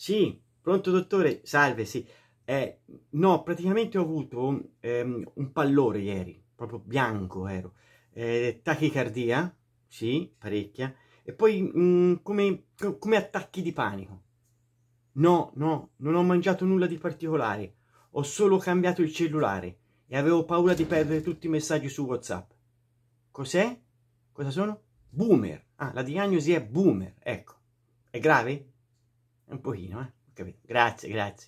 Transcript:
Sì, pronto dottore? Salve, sì. Eh, no, praticamente ho avuto ehm, un pallore ieri, proprio bianco ero. Eh, tachicardia, sì, parecchia. E poi mh, mm, come, come attacchi di panico. No, no, non ho mangiato nulla di particolare. Ho solo cambiato il cellulare e avevo paura di perdere tutti i messaggi su WhatsApp. Cos'è? Cosa sono? Boomer. Ah, la diagnosi è boomer, ecco. È grave? un pochino, eh? Grazie, grazie.